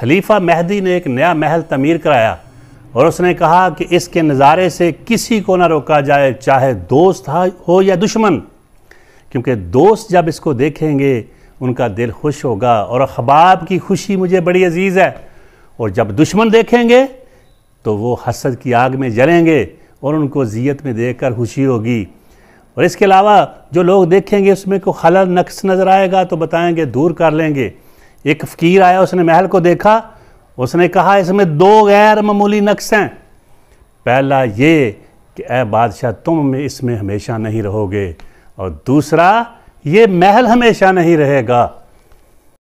खलीफा महदी ने एक नया महल तमीर कराया और उसने कहा कि इसके नज़ारे से किसी को ना रोका जाए चाहे दोस्त हो या दुश्मन क्योंकि दोस्त जब इसको देखेंगे उनका दिल खुश होगा और अखबाब की खुशी मुझे बड़ी अजीज़ है और जब दुश्मन देखेंगे तो वो हसद की आग में जलेंगे और उनको जीत में देख कर खुशी होगी और इसके अलावा जो लोग देखेंगे उसमें कोई खलल नक्स नज़र आएगा तो बताएंगे दूर कर लेंगे एक फ़कीर आया उसने महल को देखा उसने कहा इसमें दो गैर मामूली नक्श हैं पहला ये कि ए बादशाह तुम में इसमें हमेशा नहीं रहोगे और दूसरा ये महल हमेशा नहीं रहेगा